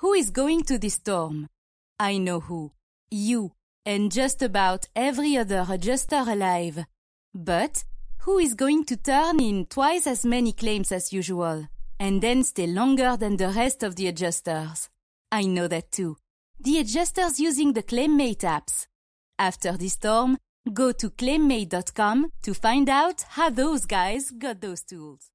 Who is going to the storm? I know who. You and just about every other adjuster alive. But who is going to turn in twice as many claims as usual and then stay longer than the rest of the adjusters? I know that too. The adjusters using the ClaimMate apps. After the storm, go to claimmate.com to find out how those guys got those tools.